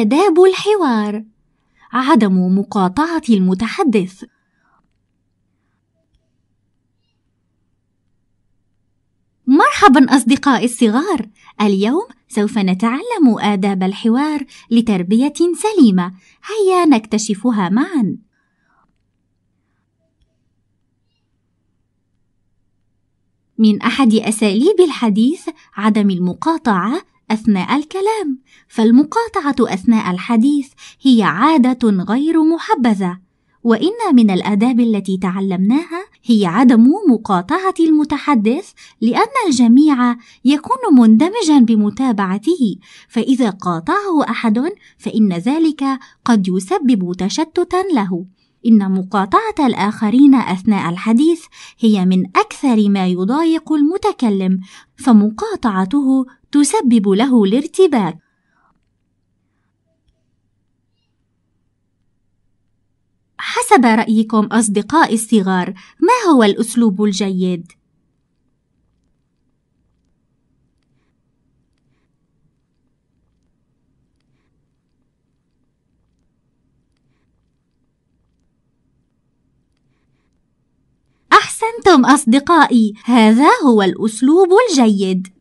آداب الحوار عدم مقاطعة المتحدث مرحبا أصدقائي الصغار اليوم سوف نتعلم آداب الحوار لتربية سليمة هيا نكتشفها معا من أحد أساليب الحديث عدم المقاطعة أثناء الكلام، فالمقاطعة أثناء الحديث هي عادة غير محبذة، وإن من الآداب التي تعلمناها هي عدم مقاطعة المتحدث لأن الجميع يكون مندمجا بمتابعته، فإذا قاطعه أحد فإن ذلك قد يسبب تشتتا له. إن مقاطعة الآخرين أثناء الحديث هي من أكثر ما يضايق المتكلم، فمقاطعته تسبب له الارتباك حسب رأيكم أصدقائي الصغار ما هو الأسلوب الجيد؟ أحسنتم أصدقائي، هذا هو الأسلوب الجيد.